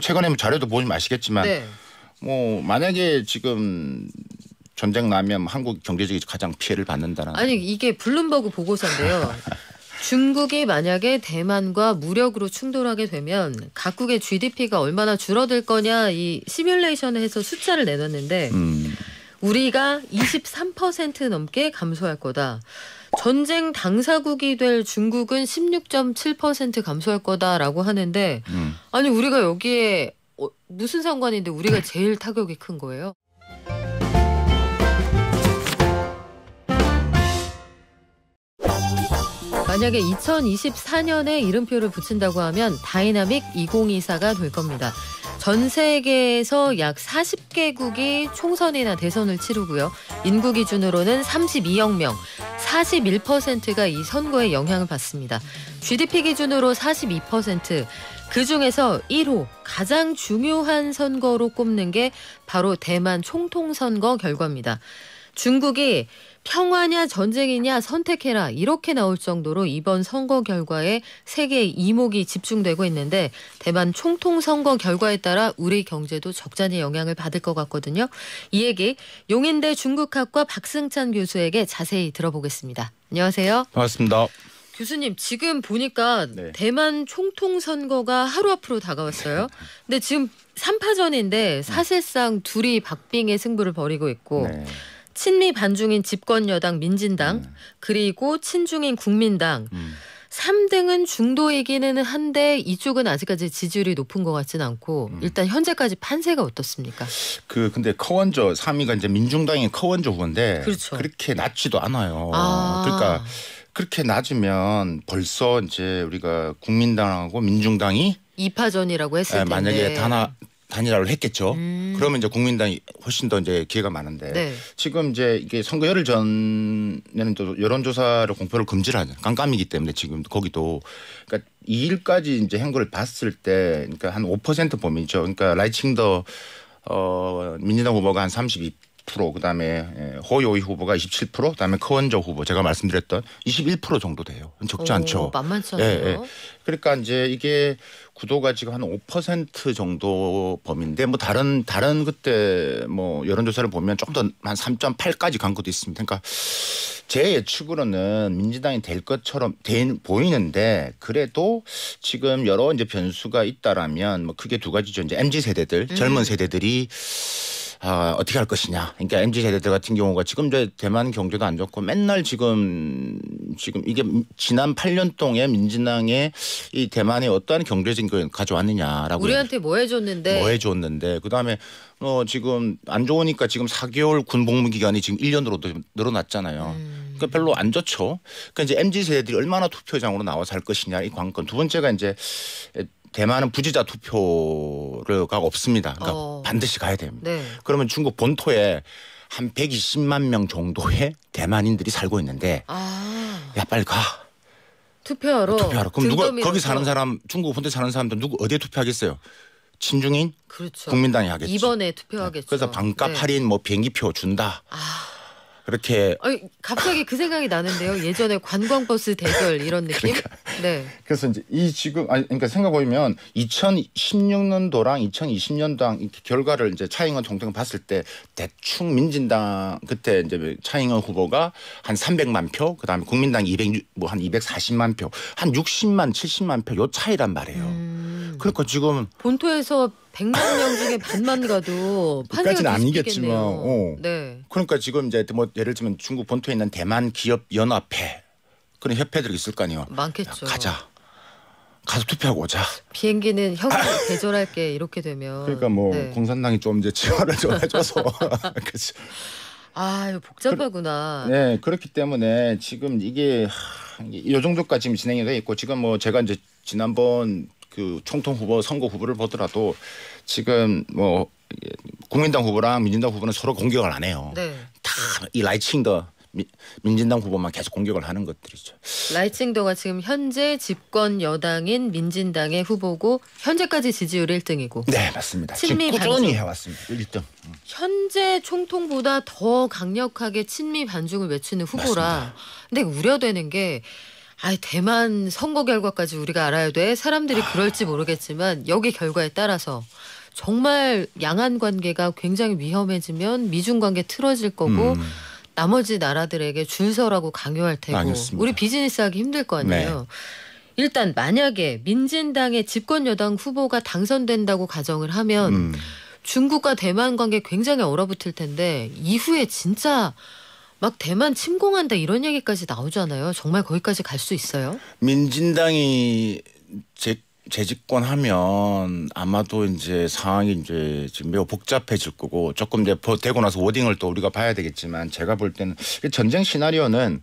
최근에 뭐 자료도 보시면 아시겠지만 네. 뭐 만약에 지금 전쟁 나면 한국 경제적이 가장 피해를 받는다는 아니 이게 블룸버그 보고서인데요. 중국이 만약에 대만과 무력으로 충돌하게 되면 각국의 GDP가 얼마나 줄어들 거냐 이 시뮬레이션을 해서 숫자를 내놨는데 음. 우리가 23% 넘게 감소할 거다. 전쟁 당사국이 될 중국은 16.7% 감소할 거다라고 하는데 음. 아니 우리가 여기에 어, 무슨 상관인데 우리가 제일 타격이 큰 거예요? 만약에 2024년에 이름표를 붙인다고 하면 다이나믹 2024가 될 겁니다. 전 세계에서 약 40개국이 총선이나 대선을 치르고요. 인구 기준으로는 32억 명, 41%가 이 선거에 영향을 받습니다. GDP 기준으로 42%, 그 중에서 1호 가장 중요한 선거로 꼽는 게 바로 대만 총통선거 결과입니다. 중국이 평화냐 전쟁이냐 선택해라 이렇게 나올 정도로 이번 선거 결과에 세계 이목이 집중되고 있는데 대만 총통 선거 결과에 따라 우리 경제도 적잖이 영향을 받을 것 같거든요. 이 얘기 용인대 중국학과 박승찬 교수에게 자세히 들어보겠습니다. 안녕하세요. 반갑습니다. 교수님 지금 보니까 네. 대만 총통 선거가 하루 앞으로 다가왔어요. 네. 근데 지금 3파전인데 사실상 둘이 박빙의 승부를 벌이고 있고 네. 친미 반중인 집권 여당 민진당 음. 그리고 친중인 국민당 음. 3등은 중도이기는 한데 이쪽은 아직까지 지지율이 높은 것 같진 않고 음. 일단 현재까지 판세가 어떻습니까? 그 근데 커원저 3위가 이제 민중당의 커원저 후보인데 그렇죠. 그렇게 낮지도 않아요. 아. 그러니까 그렇게 낮으면 벌써 이제 우리가 국민당하고 민중당이 2파전이라고 했을 네, 만약에 단하, 단일화를 했겠죠. 음. 그러면 이제 국민당이 훨씬 더 이제 기회가 많은데 네. 지금 이제 이게 선거 열흘 전에는 또여론조사를 공표를 금지를 하는 깜깜이기 때문에 지금 거기도 그러니까 2일까지 이제 행보를 봤을 때 그러니까 한5% 범위죠. 그러니까 라이칭 더어 민주당 후보가 한 32. 20% 그다음에 호요이 후보가 27% 그다음에 커원저 후보 제가 말씀드렸던 21% 정도 돼요. 적지 않죠. 만만치 않아요. 예, 예. 그러니까 이제 이게 구도가 지금 한 5% 정도 범인데 뭐 다른 다른 그때 뭐 여론 조사를 보면 조금 더한 3.8까지 간 것도 있습니다. 그러니까 제 예측으로는 민주당이 될 것처럼 된 보이는데 그래도 지금 여러 이제 변수가 있다라면 뭐 크게 두 가지죠. 이제 MZ 세대들, 음. 젊은 세대들이 어, 어떻게 할 것이냐. 그러니까 mz 세대들 같은 경우가 지금 저 대만 경제도 안 좋고 맨날 지금 지금 이게 지난 8년 동안 민진당의 이 대만에 어떠한 경제적인 걸 가져왔느냐라고 우리한테 뭐 해줬는데 뭐 해줬는데 그 다음에 어 지금 안 좋으니까 지금 4개월 군 복무 기간이 지금 1년으로 늘어났잖아요. 음. 그니까 별로 안 좋죠. 그니까 이제 mz 세대들이 얼마나 투표장으로 나와 살 것이냐 이 관건 두 번째가 이제 대만은 부지자 투표가 없습니다. 그러니까 어. 반드시 가야 됩니다. 네. 그러면 중국 본토에 한 120만 명 정도의 대만인들이 살고 있는데 아. 야 빨리 가. 투표하러. 투표하러. 그럼 누가 거기 사는 사람 중국 본토 사는 사람들 누구 어디에 투표하겠어요? 친중인 그렇죠. 국민당이 하겠지. 이번에 네. 투표하겠죠. 네. 그래서 반값 네. 할인 뭐 비행기표 준다. 아. 그렇게 아니, 갑자기 그 생각이 나는데요. 예전에 관광버스 대결 이런 느낌. 그러니까. 네. 그래서 이제 이 지금 아니 그러니까 생각해 보면 2016년도랑 2020년도랑 이렇게 결과를 이제 차잉원 정당 봤을 때 대충 민진당 그때 이제 차잉원 후보가 한 300만 표, 그다음에 국민당 200 뭐 한 240만 표, 한 60만 70만 표요 차이란 말이에요. 음. 음. 그러니까 지금 본토에서 100만 명 중에 반만 가도 판세가 아니겠지만 어. 네. 그러니까 지금 이제 뭐 예를 들면 중국 본토에 있는 대만 기업 연합회 그런 협회들이 있을 거 아니에요. 많겠죠. 야, 가자. 가서 투표하고 오자. 비행기는 형이 대절할게 이렇게 되면. 그러니까 뭐 네. 공산당이 좀 이제 지원을 좀 해줘서. 그치. 아, 이거 복잡하구나. 그, 네, 그렇기 때문에 지금 이게 하, 이 정도까지 진행이 돼 있고 지금 뭐 제가 이제 지난번 그 총통 후보 선거 후보를 보더라도 지금 뭐 국민당 후보랑 민진당 후보는 서로 공격을 안 해요. 네. 다이 라이칭더 민진당 후보만 계속 공격을 하는 것들이죠. 라이칭도가 지금 현재 집권 여당인 민진당의 후보고 현재까지 지지율 1등이고. 네 맞습니다. 친미 지금 꾸준히 반중. 해왔습니다. 1등. 현재 총통보다 더 강력하게 친미 반중을 외치는 후보라. 맞습니다. 근데 우려되는 게 아이 대만 선거 결과까지 우리가 알아야 돼. 사람들이 아. 그럴지 모르겠지만 여기 결과에 따라서 정말 양안 관계가 굉장히 위험해지면 미중 관계 틀어질 거고 음. 나머지 나라들에게 줄 서라고 강요할 테고 알겠습니다. 우리 비즈니스 하기 힘들 거 아니에요. 네. 일단 만약에 민진당의 집권 여당 후보가 당선된다고 가정을 하면 음. 중국과 대만 관계 굉장히 얼어붙을 텐데 이후에 진짜 막 대만 침공한다 이런 얘기까지 나오잖아요. 정말 거기까지 갈 수 있어요? 민진당이 제재직권하면 아마도 이제 상황이 이제 지금 매우 복잡해질 거고 조금 이제 되고 나서 워딩을 또 우리가 봐야 되겠지만 제가 볼 때는 전쟁 시나리오는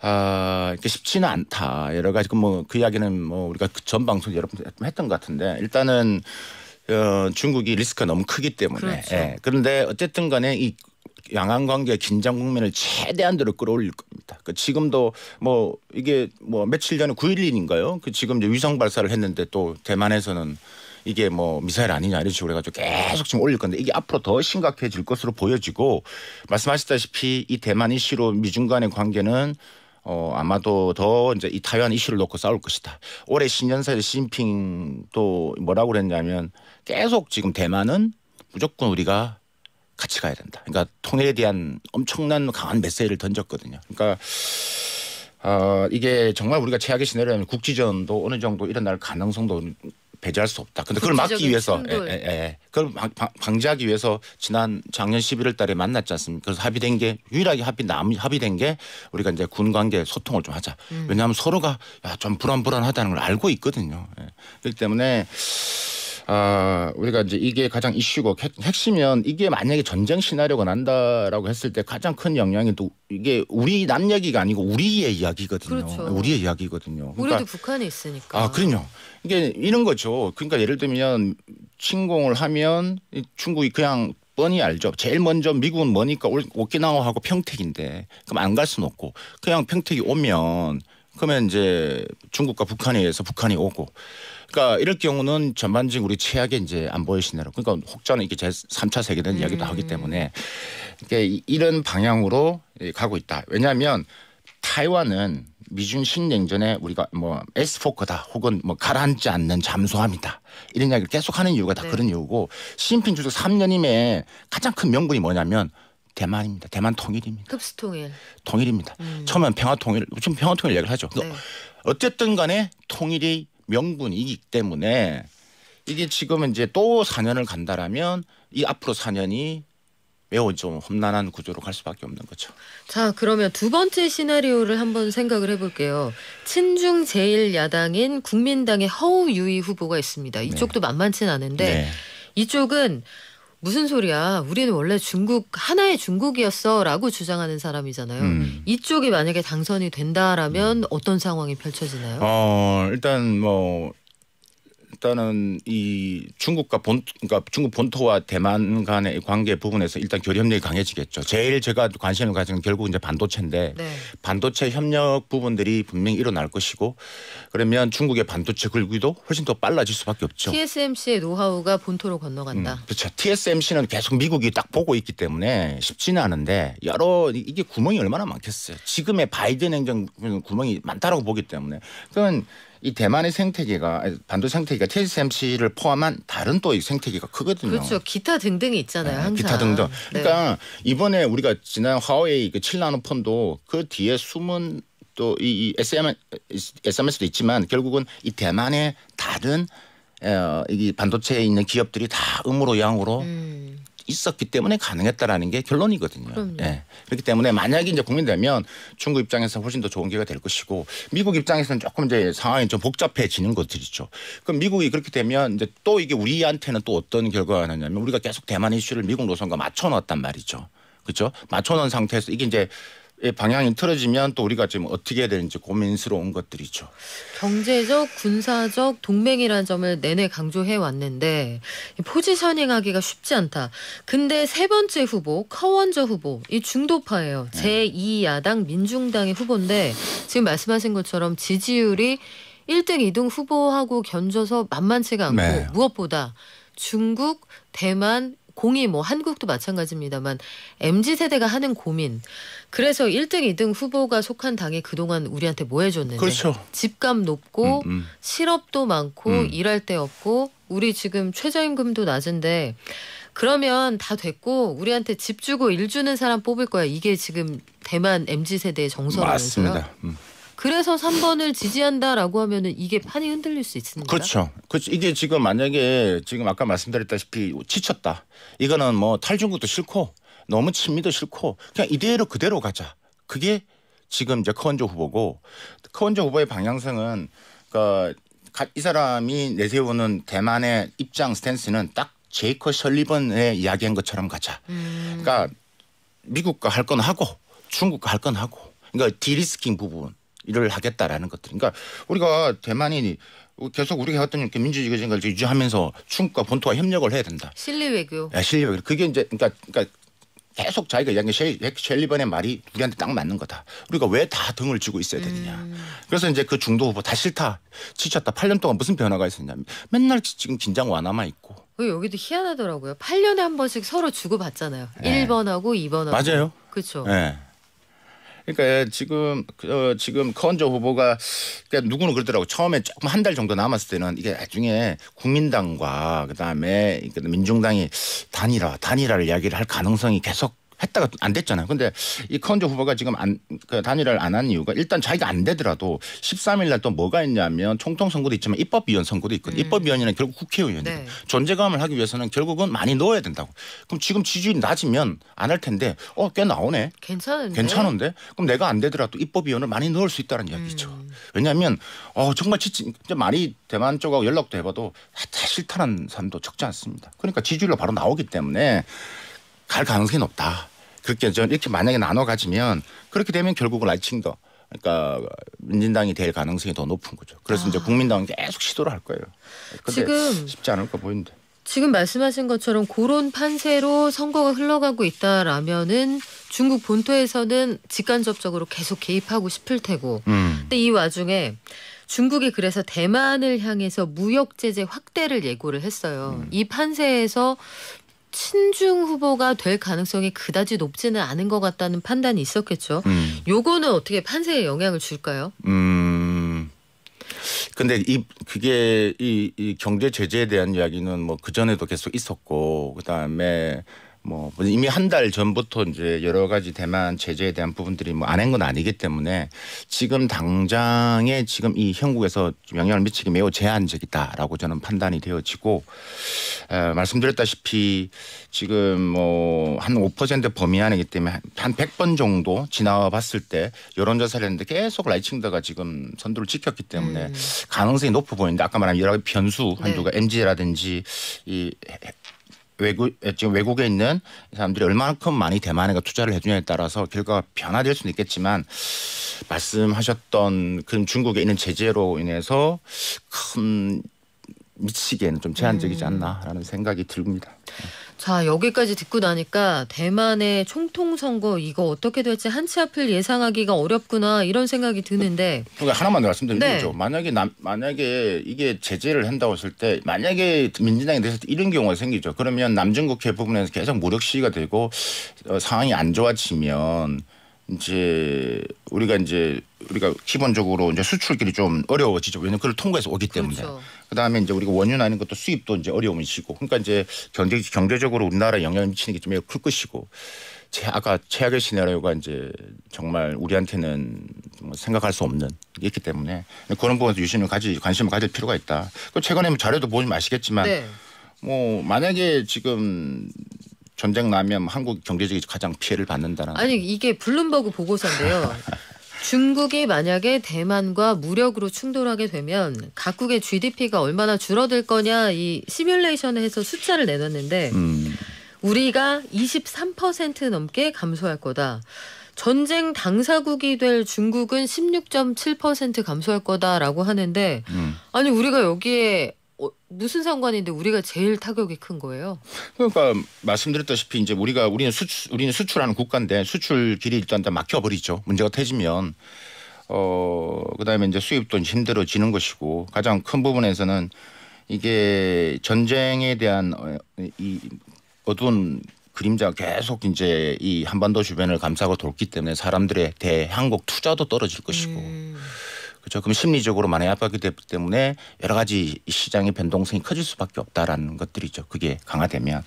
아, 이게 쉽지는 않다. 여러 가지 그 뭐 그 이야기는 뭐 우리가 그 전 방송 여러 번 했던 것 같은데 일단은 어, 중국이 리스크가 너무 크기 때문에. 그렇죠. 예. 그런데 어쨌든 간에 이 양안 관계 긴장 국면을 최대한대로 끌어올릴 겁니다. 그 지금도 뭐 이게 뭐 며칠 전에 9.11인가요? 그 지금 이제 위성 발사를 했는데 또 대만에서는 이게 뭐 미사일 아니냐 이런 식으로 해가지고 계속 지금 올릴 건데 이게 앞으로 더 심각해질 것으로 보여지고 말씀하셨다시피 이 대만 이슈로 미중 간의 관계는 어, 아마도 더 이제 이 타이완 이슈를 놓고 싸울 것이다. 올해 신년사에 시진핑 또 뭐라고 그랬냐면 계속 지금 대만은 무조건 우리가 같이 가야 된다. 그러니까 통일에 대한 엄청난 강한 메시지를 던졌거든요. 그러니까 어, 이게 정말 우리가 최악의 시나리면 국지전도 어느 정도 일어날 가능성도 배제할 수 없다. 근데 그걸 막기 위해서 예, 예, 예. 그걸 방, 방지하기 위해서 지난 작년 11월 달에 만났지 않습니까? 그래서 합의된 게 유일하게 합의 남 합의된 게 우리가 이제 군 관계 소통을 좀 하자. 음. 왜냐하면 서로가 야, 좀 불안불안하다는 걸 알고 있거든요. 예. 그렇기 때문에 아, 우리가 이제 이게 가장 이슈고 핵심이면 이게 만약에 전쟁 시나리오가 난다라고 했을 때 가장 큰 영향이 또 이게 우리 남 얘기가 아니고 우리의 이야기거든요. 그렇죠. 우리의 이야기거든요. 그러니까, 우리도 북한에 있으니까. 아, 그럼요. 이게 이런 거죠. 그러니까 예를 들면 침공을 하면 중국이 그냥 뻔히 알죠. 제일 먼저 미국은 뭐니까 오키나와하고 평택인데 그럼 안 갈 수는 없고 그냥 평택이 오면 그러면 이제 중국과 북한에 의해서 북한이 오고 그러니까 이럴 경우는 전반적인 우리 최악의 이제 안보의 시나리 그러니까 혹자는 이게 제3차 세계대전 음. 이야기도 하기 때문에 이게 이런 방향으로 예, 가고 있다. 왜냐하면 타이완은 미중 신냉전에 우리가 뭐 에스포커다 혹은 뭐 가라앉지 않는 잠수함이다 이런 이야기를 계속하는 이유가 다 네. 그런 이유고 시진핑 주석 3년임에 가장 큰 명분이 뭐냐면 대만입니다. 대만 통일입니다. 흡수통일. 통일입니다. 음. 처음엔 평화통일, 지금 평화통일 얘기를 하죠. 그러니까 네. 어쨌든 간에 통일이 명분이기 때문에 이게 지금 이제 또 4년을 간다라면 이 앞으로 4년이 매우 좀 험난한 구조로 갈 수밖에 없는 거죠. 자, 그러면 두 번째 시나리오를 한번 생각을 해볼게요. 친중 제1야당인 국민당의 허우유희 후보가 있습니다. 네. 이쪽도 네. 만만치 않은데 네. 이쪽은 무슨 소리야? 우리는 원래 중국 하나의 중국이었어라고 주장하는 사람이잖아요. 음. 이쪽이 만약에 당선이 된다라면 음. 어떤 상황이 펼쳐지나요? 어, 일단 뭐 일단은 이 중국과 본 그러니까 중국 본토와 대만 간의 관계 부분에서 일단 교류 협력이 강해지겠죠. 제일 제가 관심을 가진는 결국 이제 반도체인데 네. 반도체 협력 부분들이 분명히 일어날 것이고 그러면 중국의 반도체 굴기도 훨씬 더 빨라질 수밖에 없죠. TSMC의 노하우가 본토로 건너간다. 음, 그렇죠. TSMC는 계속 미국이 딱 보고 있기 때문에 쉽지는 않은데 여러 이게 구멍이 얼마나 많겠어요. 지금의 바이든 행정 구멍이 많다라고 보기 때문에 그건 이 대만의 생태계가 반도 생태계가 TSMC를 포함한 다른 또 생태계가 크거든요. 그렇죠. 기타 등등이 있잖아요. 네, 항상. 기타 등등. 네. 그러니까 네. 이번에 우리가 지난 화웨이 그 7나노 폰도 그 뒤에 숨은 또이 이 SM, SMS도 있지만 결국은 이 대만의 다른 어, 이 반도체에 있는 기업들이 다 음으로 양으로 음. 있었기 때문에 가능했다라는 게 결론이거든요. 예. 그렇기 때문에 만약에 이제 국민되면 중국 입장에서 훨씬 더 좋은 기회가 될 것이고 미국 입장에서는 조금 이제 상황이 좀 복잡해지는 것들이죠. 그럼 미국이 그렇게 되면 이제 또 이게 우리한테는 또 어떤 결과가 나냐면 우리가 계속 대만 이슈를 미국 노선과 맞춰 놓았단 말이죠. 그렇죠? 맞춰 놓은 상태에서 이게 이제 예, 방향이 틀어지면 또 우리가 지금 어떻게 해야 되는지 고민스러운 것들이죠. 경제적, 군사적 동맹이라는 점을 내내 강조해 왔는데 포지셔닝하기가 쉽지 않다. 근데 세 번째 후보 커원저 후보 이 중도파예요. 네. 제2 야당 민중당의 후보인데 지금 말씀하신 것처럼 지지율이 1등, 2등 후보하고 견져서 만만치가 않고 네. 무엇보다 중국, 대만, 공이 뭐 한국도 마찬가지입니다만 MZ 세대가 하는 고민. 그래서 1등, 2등 후보가 속한 당이 그동안 우리한테 뭐 해줬는데 그렇죠. 집값 높고 음, 음. 실업도 많고 음. 일할 데 없고 우리 지금 최저임금도 낮은데 그러면 다 됐고 우리한테 집 주고 일 주는 사람 뽑을 거야. 이게 지금 대만 MZ 세대의 정서라면서요. 맞습니다. 음. 그래서 3번을 지지한다라고 하면은 이게 판이 흔들릴 수 있습니다. 그렇죠. 그렇죠. 이게 지금 만약에 지금 아까 말씀드렸다시피 지쳤다. 이거는 뭐 탈중국도 싫고 너무 친미도 싫고 그냥 이대로 그대로 가자. 그게 지금 이제 커원조 후보고 커원조 후보의 방향성은 그러니까 이 사람이 내세우는 대만의 입장 스탠스는 딱 제이커 셜리번의 이야기한 것처럼 가자. 음. 그러니까 미국과 할 건 하고 중국과 할 건 하고 그러니까 디리스킹 부분 일을 하겠다라는 것들. 그러니까 우리가 대만이 계속 우리가 했던 이렇게 민주주의 생각을 유지하면서 중국과 본토와 협력을 해야 된다. 실리 외교. 네, 실리 외교. 그게 이제 그러니까 그러니까 계속 자기가 얘기한게 셸리번의 말이 우리한테 딱 맞는 거다. 우리가 왜 다 등을 쥐고 있어야 되느냐. 음. 그래서 이제 그 중도 후보 다 싫다. 지쳤다. 8년 동안 무슨 변화가 있었냐. 맨날 지금 긴장 완화만 있고. 여기도 희한하더라고요. 8년에 한 번씩 서로 주고받잖아요. 네. 예. 1번하고 2번하고. 맞아요. 그렇죠. 네. 그러니까 지금 그, 어, 지금 컨저 후보가 그러니까 누구는 그러더라고 처음에 조금 한 달 정도 남았을 때는 이게 나중에 국민당과 그다음에 그 민중당이 단일화 단일화를 이야기를 할 가능성이 계속 했다가 안 됐잖아요. 근데 이컨저 후보가 지금 안, 그 단일화를 안 한 이유가 일단 자기가 안 되더라도 13일 날 또 뭐가 있냐면 총통 선거도 있지만 입법위원 선거도 있거든요. 음. 입법위원이란 결국 국회의원이에요. 네. 존재감을 하기 위해서는 결국은 많이 넣어야 된다고. 그럼 지금 지지율이 낮으면 안 할 텐데 어, 꽤 나오네. 괜찮은데. 괜찮은데. 그럼 내가 안 되더라도 입법위원을 많이 넣을 수 있다는 이야기죠. 음. 왜냐하면 어, 정말 진짜 많이 대만 쪽하고 연락도 해봐도 다 싫다는 사람도 적지 않습니다. 그러니까 지지율로 바로 나오기 때문에 갈 가능성이 높다. 그렇게 전 이렇게 만약에 나눠 가지면 그렇게 되면 결국 라이칭더 그러니까 민진당이 될 가능성이 더 높은 거죠. 그래서 아. 이제 국민당은 계속 시도를 할 거예요. 지금 쉽지 않을 거 보이는데. 지금 말씀하신 것처럼 그런 판세로 선거가 흘러가고 있다라면은 중국 본토에서는 직간접적으로 계속 개입하고 싶을 테고. 음. 근데 이 와중에 중국이 그래서 대만을 향해서 무역 제재 확대를 예고를 했어요. 음. 이 판세에서 친중 후보가 될 가능성이 그다지 높지는 않은 것 같다는 판단이 있었겠죠. 음. 요거는 어떻게 판세에 영향을 줄까요? 음. 근데 이 그게 이, 이 경제 제재에 대한 이야기는 뭐그 전에도 계속 있었고 그다음에 뭐 이미 한 달 전부터 이제 여러 가지 대만 제재에 대한 부분들이 뭐 안 한 건 아니기 때문에 지금 당장에 지금 이 형국에서 영향을 미치기 매우 제한적이다라고 저는 판단이 되어지고 에, 말씀드렸다시피 지금 뭐 한 5% 범위 안이기 때문에 한 100번 정도 지나봤을 때 여론조사를 했는데 계속 라이칭더가 지금 선두를 지켰기 때문에 음. 가능성이 높아 보이는데 아까 말한 여러 가지 변수 한두가 네. MG라든지 이 외국 지금 외국에 있는 사람들이 얼마만큼 많이 대만에가 투자를 해주냐에 따라서 결과가 변화될 수는 있겠지만 말씀하셨던 그런 중국에 있는 제재로 인해서 큰 미치기에는 좀 제한적이지 음. 않나라는 생각이 듭니다자 여기까지 듣고 나니까 대만의 총통 선거 이거 어떻게 될지 한 치 앞을 예상하기가 어렵구나 이런 생각이 드는데 그러 그러니까 하나만 더 말씀드리면 네. 거죠. 만약에 남, 만약에 이게 제재를 한다고 했을 때 만약에 민주당이 됐을 때 이런 경우가 생기죠. 그러면 남중국해 부분에서 계속 무력 시위가 되고 어, 상황이 안 좋아지면 이제 우리가 이제 우리가 기본적으로 이제 수출길이 좀 어려워지죠. 왜냐하면 그걸 통과해서 오기 때문에. 그렇죠. 그다음에 이제 우리가 원유 나는 것도 수입도 이제 어려움이 지고 그러니까 이제 경제 경제적으로 우리나라에 영향을 미치는 게 좀 클 것이고 제 아까 최악의 시나리오가 이제 정말 우리한테는 생각할 수 없는 게 있기 때문에 그런 부분에서 유심을 가지 관심을 가질 필요가 있다. 그 최근에 뭐 자료도 보시면 아시겠지만 네. 뭐 만약에 지금 전쟁 나면 한국 경제적이 가장 피해를 받는다는. 아니 이게 블룸버그 보고서인데요. 중국이 만약에 대만과 무력으로 충돌하게 되면 각국의 GDP가 얼마나 줄어들 거냐 이 시뮬레이션을 해서 숫자를 내놨는데 음. 우리가 23% 넘게 감소할 거다. 전쟁 당사국이 될 중국은 16.7% 감소할 거다라고 하는데 음. 아니 우리가 여기에 무슨 상관인데 우리가 제일 타격이 큰 거예요? 그러니까 말씀드렸다시피 이제 우리가 우리는 수출 우리는 수출하는 국가인데 수출 길이 일단 다 막혀버리죠. 문제가 터지면 어 그다음에 이제 수입도 힘들어지는 것이고 가장 큰 부분에서는 이게 전쟁에 대한 어, 이 어두운 그림자가 계속 이제 이 한반도 주변을 감싸고 돌기 때문에 사람들의 대한국 투자도 떨어질 것이고. 음. 그렇죠. 그럼 심리적으로 많이 압박이 되기 때문에 여러 가지 시장의 변동성이 커질 수밖에 없다라는 것들이죠. 그게 강화되면.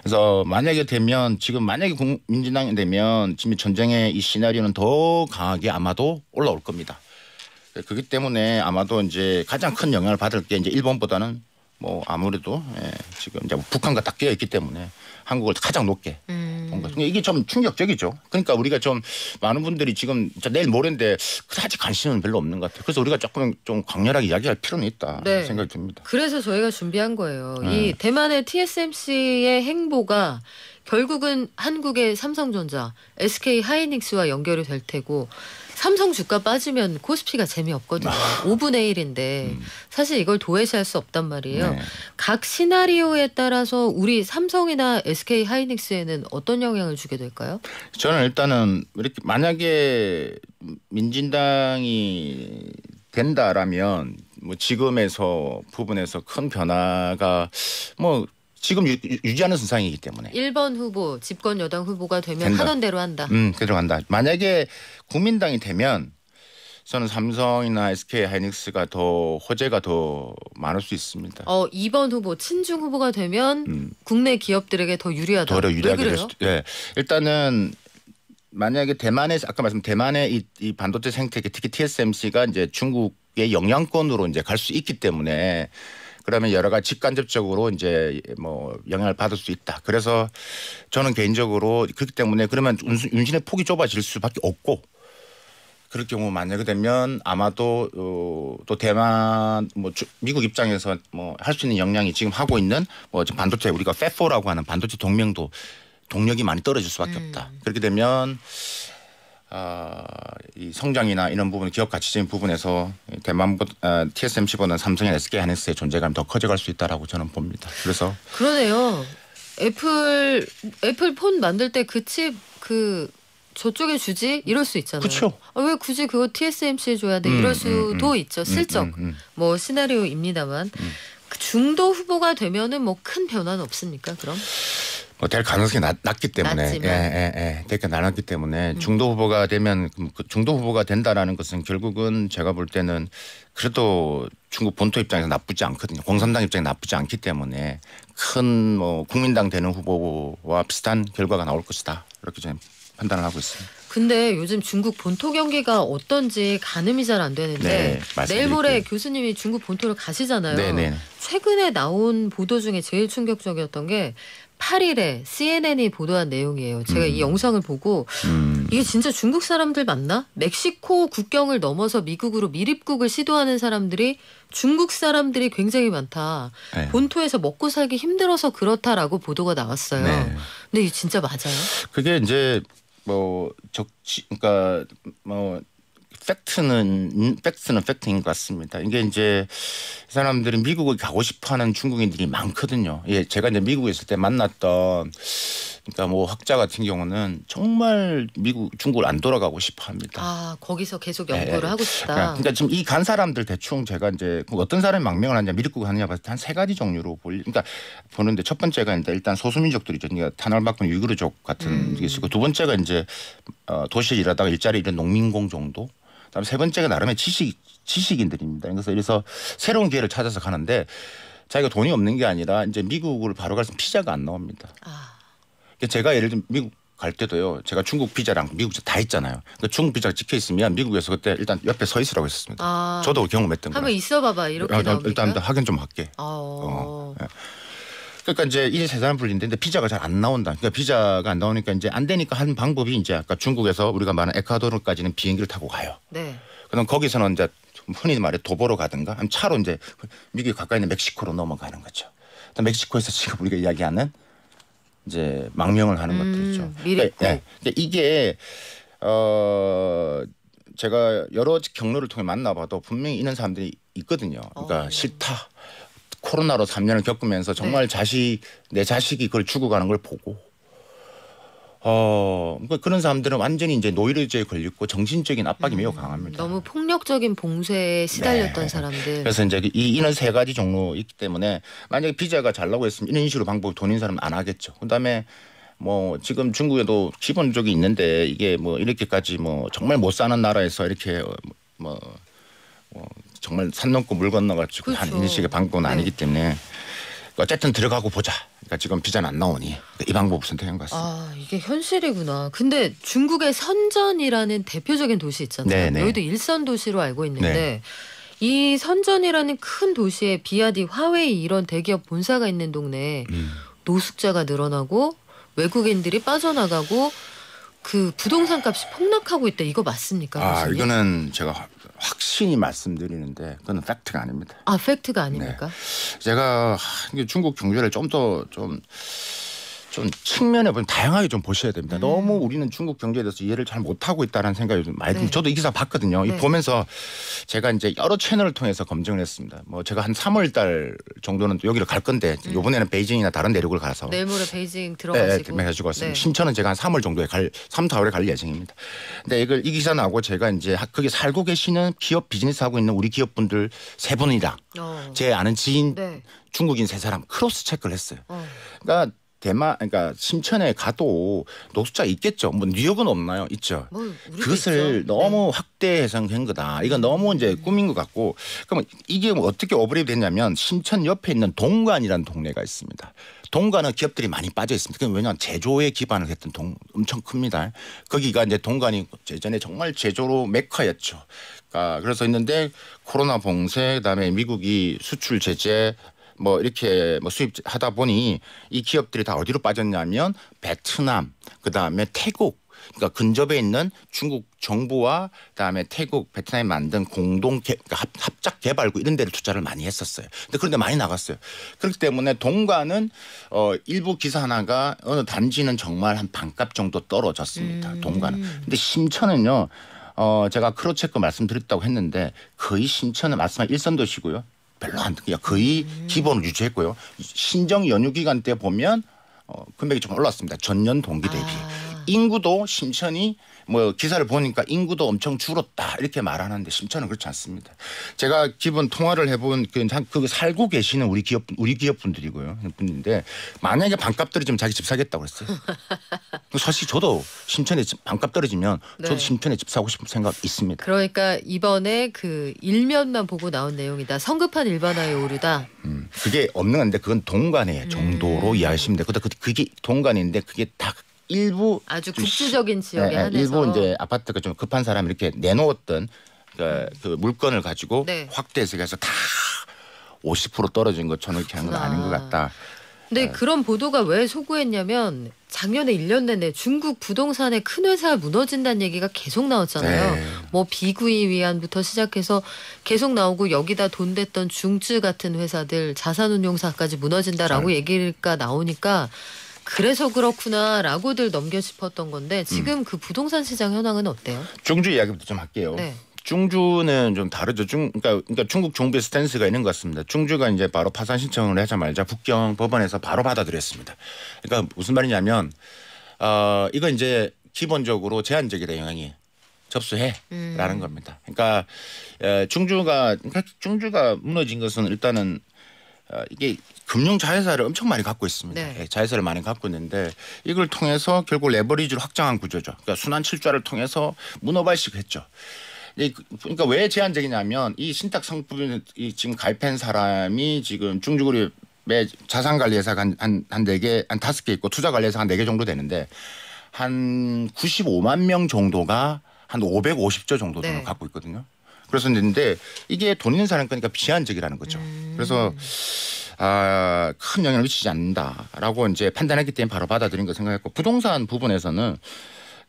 그래서 만약에 되면 지금 만약에 민주당이 되면 지금 전쟁의 이 시나리오는 더 강하게 아마도 올라올 겁니다. 그렇기 때문에 아마도 이제 가장 큰 영향을 받을 게 이제 일본보다는 뭐 아무래도 예, 지금 이제 북한과 딱 끼어 있기 때문에 한국을 가장 높게 음. 본 거죠. 그러니까 이게 좀 충격적이죠. 그러니까 우리가 좀 많은 분들이 지금 내일 모레인데 그다지 관심은 별로 없는 것 같아요. 그래서 우리가 조금 좀 강렬하게 이야기할 필요는 있다 네. 생각이 듭니다. 그래서 저희가 준비한 거예요. 네. 이 대만의 TSMC의 행보가 결국은 한국의 삼성전자, SK 하이닉스와 연결이 될 테고 삼성 주가 빠지면 코스피가 재미없거든요. 아. 5분의 1인데 음. 사실 이걸 도외시할 수 없단 말이에요. 네. 각 시나리오에 따라서 우리 삼성이나 SK 하이닉스에는 어떤 영향을 주게 될까요? 저는 일단은 이렇게 만약에 민진당이 된다라면 뭐 지금에서 부분에서 큰 변화가 뭐 지금 유, 유지하는 선상이기 때문에. 1번 후보 집권 여당 후보가 되면 된다. 하던 대로 한다. 음, 그대로 간다. 만약에 국민당이 되면 저는 삼성이나 SK 하이닉스가 더 호재가 더 많을 수 있습니다. 어, 2번 후보 친중 후보가 되면 음. 국내 기업들에게 더 유리하다. 더 유리하게 될 수. 예. 일단은 만약에 대만에 서 아까 말씀 대만의 이, 이 반도체 생태계 특히 TSMC가 이제 중국의 영향권으로 이제 갈 수 있기 때문에 그러면 여러 가지 직간접적으로 이제 뭐 영향을 받을 수 있다. 그래서 저는 개인적으로 그렇기 때문에 그러면 운신의 폭이 좁아질 수밖에 없고 그럴 경우 만약에 되면 아마도 어, 또 대만 뭐 주, 미국 입장에서 뭐 할 수 있는 역량이 지금 하고 있는 뭐 반도체 우리가 페포라고 하는 반도체 동맹도 동력이 많이 떨어질 수밖에 음. 없다. 그렇게 되면 어, 이 성장이나 이런 부분 기업 가치적인 부분에서 대만보다 어, 아, TSMC보다는 삼성이나 SK 하이닉스의 존재감이 더 커져갈 수 있다라고 저는 봅니다. 그래서 그러네요. 애플 애플 폰 만들 때 그 칩그 그 저쪽에 주지 이럴 수 있잖아요. 그쵸. 아, 왜 굳이 그거 TSMC에 줘야 돼 음, 이럴 음, 수도 음, 음, 있죠. 실적 음, 음. 뭐 시나리오입니다만 그 중도 후보가 되면은 뭐 큰 변화는 없습니까? 그럼? 어, 될 가능성이 낮, 기 때문에 예, 예, 예. 될게 낮았기 때문에 음. 중도 후보가 되면 그, 그 중도 후보가 된다라는 것은 결국은 제가 볼 때는 그래도 중국 본토 입장에서 나쁘지 않거든요. 공산당 입장에 나쁘지 않기 때문에 큰 뭐 국민당 되는 후보와 비슷한 결과가 나올 것이다 이렇게 저 판단을 하고 있습니다. 근데 요즘 중국 본토 경기가 어떤지 가늠이 잘 안 되는데 네, 내일 모레 교수님이 중국 본토를 가시잖아요. 네, 네. 최근에 나온 보도 중에 제일 충격적이었던 게 8일에 CNN이 보도한 내용이에요. 제가 음. 이 영상을 보고 음. 이게 진짜 중국 사람들 맞나? 멕시코 국경을 넘어서 미국으로 밀입국을 시도하는 사람들이 중국 사람들이 굉장히 많다. 네. 본토에서 먹고 살기 힘들어서 그렇다라고 보도가 나왔어요. 네. 근데 이게 진짜 맞아요? 그게 이제 뭐 적지 그러니까 뭐 팩트는 음, 팩트는 팩트인 것 같습니다. 이게 이제 사람들이 미국을 가고 싶어하는 중국인들이 많거든요. 예, 제가 이제 미국에 있을 때 만났던 그러니까 뭐 학자 같은 경우는 정말 미국 중국을 안 돌아가고 싶어합니다. 아 거기서 계속 예, 예. 연구를 예, 하고 싶다. 그러니까, 그러니까 지금 이 간 사람들 대충 제가 이제 뭐 어떤 사람이 망명을 하냐 미국을 하느냐 봤을 때 한 세 가지 종류로 볼 그러니까 보는데 첫 번째가 이제 일단 소수민족들이죠. 그러니까 탄압받고 유그르족 같은 음. 게 있고 두 번째가 이제 어, 도시에 일하다가 일자리 잃은 농민공 정도. 다음 세 번째가 나름의 지식 지식인들입니다. 그래서 이래서 새로운 기회를 찾아서 가는데 자기가 돈이 없는 게 아니라 이제 미국으로 바로 갈수 피자가 안 나옵니다. 아. 그러니까 제가 예를 들면 미국 갈 때도요. 제가 중국 피자랑 미국 피자 다 있잖아요. 그러니까 중국 피자가 찍혀 있으면 미국에서 그때 일단 옆에 서 있으라고 했었습니다. 아. 저도 경험했던 거예요. 한번 있어봐봐 이렇게 아, 일단, 일단 확인 좀 할게. 어. 어. 예. 그러니까 이제 이제 재산 분리인데 비자가 잘 안 나온다. 그러니까 비자가 안 나오니까 이제 안 되니까 한 방법이 이제 아까 중국에서 우리가 말한 에콰도르까지는 비행기를 타고 가요. 네. 그럼 거기서는 이제 흔히 말해 도보로 가든가 차로 이제 미국에 가까이 있는 멕시코로 넘어가는 거죠. 멕시코에서 지금 우리가 이야기하는 이제 망명을 하는 음, 것들이죠. 그러니까, 네. 이게 어 제가 여러 경로를 통해 만나봐도 분명히 있는 사람들이 있거든요. 그러니까 어. 싫다. 코로나로 3년을 겪으면서 정말 네. 자식 내 자식이 그걸 죽어가는 걸 보고 어 그러니까 그런 사람들은 완전히 이제 노이로제에 걸렸고 정신적인 압박이 음, 매우 강합니다. 너무 폭력적인 봉쇄에 시달렸던 네. 사람들. 그래서 이제 이이는세 가지 종류 있기 때문에 만약에 비자가 잘라고 했으면 이런 식으로 방법 돈인 사람은 안 하겠죠. 그다음에 뭐 지금 중국에도 기본적이 있는데 이게 뭐 이렇게까지 뭐 정말 못 사는 나라에서 이렇게 뭐, 뭐 정말 산 넘고 물 건너가지고 그렇한 인식의 방법은 네. 아니기 때문에 어쨌든 들어가고 보자. 그러니까 지금 비자는 안 나오니 그러니까 이 방법을 선택한 것 같습니다. 아 이게 현실이구나. 근데 중국의 선전이라는 대표적인 도시 있잖아요. 네네. 여기도 일선 도시로 알고 있는데 네. 이 선전이라는 큰 도시에 비아디, 화웨이 이런 대기업 본사가 있는 동네 음. 노숙자가 늘어나고 외국인들이 빠져나가고 그 부동산 값이 폭락하고 있다. 이거 맞습니까? 아 교수님? 이거는 제가 확신이 말씀드리는데 그건 팩트가 아닙니다. 아 팩트가 아닙니까? 네. 제가 중국 경제를 좀 더좀 좀좀 측면에 보면 다양하게 좀 보셔야 됩니다. 음. 너무 우리는 중국 경제에 대해서 이해를 잘 못하고 있다는 생각이 좀 많이 네. 듭니다. 네. 저도 이 기사 봤거든요. 네. 이 보면서 제가 이제 여러 채널을 통해서 검증을 했습니다. 뭐 제가 한 3월 달 정도는 여기를 갈 건데 음. 이번에는 베이징이나 다른 내륙을 가서 내일모레 베이징 네, 네, 들어가시고 네, 해가지고 왔습니다. 네. 신천은 제가 한 3월 정도에 갈 3, 4월에 갈 예정입니다. 근데 이걸 이 기사 나오고 제가 이제 거기 살고 계시는 기업 비즈니스 하고 있는 우리 기업분들 세 분이다. 어. 제 아는 지인 네. 중국인 세 사람 크로스 체크를 했어요. 어. 그러니까 대마 그러니까 심천에 가도 노숙자 있겠죠. 뭐 뉴욕은 없나요? 있죠. 뭐 그것을 있죠. 네. 너무 네. 확대 해석한 거다. 이건 너무 이제 꾸민 음. 것 같고 그러면 이게 뭐 어떻게 오버랩이 됐냐면 심천 옆에 있는 동관이라는 동네가 있습니다. 동관은 기업들이 많이 빠져 있습니다. 그 왜냐하면 제조에 기반을 했던 동 엄청 큽니다. 거기가 이제 동관이 예전에 정말 제조로 메카였죠. 그러니까 그래서 있는데 코로나 봉쇄 그다음에 미국이 수출 제재 뭐 이렇게 뭐 수입하다 보니 이 기업들이 다 어디로 빠졌냐면 베트남 그다음에 태국 그러니까 근접에 있는 중국 정부와 그다음에 태국 베트남이 만든 공동 개, 그러니까 합, 합작 개발구 이런 데를 투자를 많이 했었어요. 근데 그런데 많이 나갔어요. 그렇기 때문에 동가는 어 일부 기사 하나가 어느 단지는 정말 한 반값 정도 떨어졌습니다. 음. 동가는. 근데 심천은요. 어 제가 크로체크 말씀드렸다고 했는데 거의 심천은 말씀한 일선 도시고요. 별로 안 그냥 거의 음. 기본을 유지했고요. 신정 연휴 기간 때 보면 어, 금액이 좀 올랐습니다. 전년 동기 대비. 아. 인구도 심천이 뭐 기사를 보니까 인구도 엄청 줄었다 이렇게 말하는데 심천은 그렇지 않습니다. 제가 기본 통화를 해본 그그 그 살고 계시는 우리 기업 우리 기업 분들이고요 분인데 만약에 반값 떨어지면 자기 집 사겠다고 했어요. 사실 저도 심천에 반값 떨어지면 네. 저도 심천에 집 사고 싶은 생각 있습니다. 그러니까 이번에 그 일면만 보고 나온 내용이다. 성급한 일반화의 오류다. 음, 그게 없는 건데 그건 동간의 정도로 음. 이해하시면 돼 그다 그, 그게 동간인데 그게 다 일부 아주 국지적인 주, 지역에 네, 네, 한해서 일부 이제 아파트가 좀 급한 사람 이렇게 내놓았던 그, 그 물건을 가지고 네. 확대해서다 50% 떨어진 것처럼 이렇게 한건 아닌 것 같다. 근데 네. 그런 보도가 왜 소구했냐면 작년에 1년 내내 중국 부동산의 큰 회사 무너진다는 얘기가 계속 나왔잖아요. 네. 뭐 비구이 위안부터 시작해서 계속 나오고 여기다 돈 댔던 중쯔 같은 회사들 자산운용사까지 무너진다라고 잘. 얘기가 나오니까 그래서 그렇구나라고들 넘겨 짚었던 건데 지금 음. 그 부동산 시장 현황은 어때요? 중주 이야기부터 좀 할게요. 네. 중주는 좀 다르죠. 중, 그러니까, 그러니까 중국 정부의 스탠스가 있는 것 같습니다. 중주가 이제 바로 파산 신청을 하자마자 북경 법원에서 바로 받아들였습니다. 그러니까 무슨 말이냐면 어, 이건 이제 기본적으로 제한적이다 영향이 접수해라는 음. 겁니다. 그러니까 중주가 그러니까 중주가 무너진 것은 일단은 아, 이게 금융 자회사를 엄청 많이 갖고 있습니다. 네. 예, 자회사를 많이 갖고 있는데 이걸 통해서 결국 레버리지를 확장한 구조죠. 그러니까 순환 칠자를 통해서 문어발식했죠. 그, 그러니까 왜 제한적이냐면 이 신탁 상품 이 지금 가입한 사람이 지금 중주그룹의 자산 관리 회사 한한 네 개, 한 다섯 개 있고 투자 관리 회사 한 네 개 정도 되는데 한 95만 명 정도가 한 550조 정도 돈을 네. 갖고 있거든요. 그래서 근데 이게 돈 있는 사람 거니까 그러니까 비한적이라는 거죠. 음. 그래서 아, 큰 영향을 미치지 않는다라고 이제 판단했기 때문에 바로 받아들인 거 생각했고 부동산 부분에서는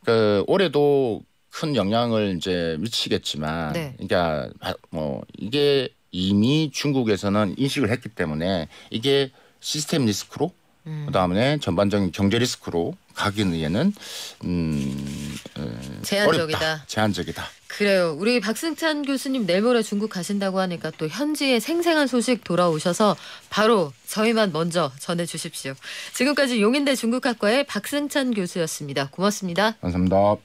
그 올해도 큰 영향을 이제 미치겠지만 네. 그러니까 뭐 이게 이미 중국에서는 인식을 했기 때문에 이게 시스템 리스크로 음. 그다음에 전반적인 경제 리스크로 가긴 기 얘는 음, 어, 제한적이다. 어렵다. 제한적이다. 그래요. 우리 박승찬 교수님 내일 모레 중국 가신다고 하니까 또 현지의 생생한 소식 돌아오셔서 바로 저희만 먼저 전해 주십시오. 지금까지 용인대 중국학과의 박승찬 교수였습니다. 고맙습니다. 감사합니다.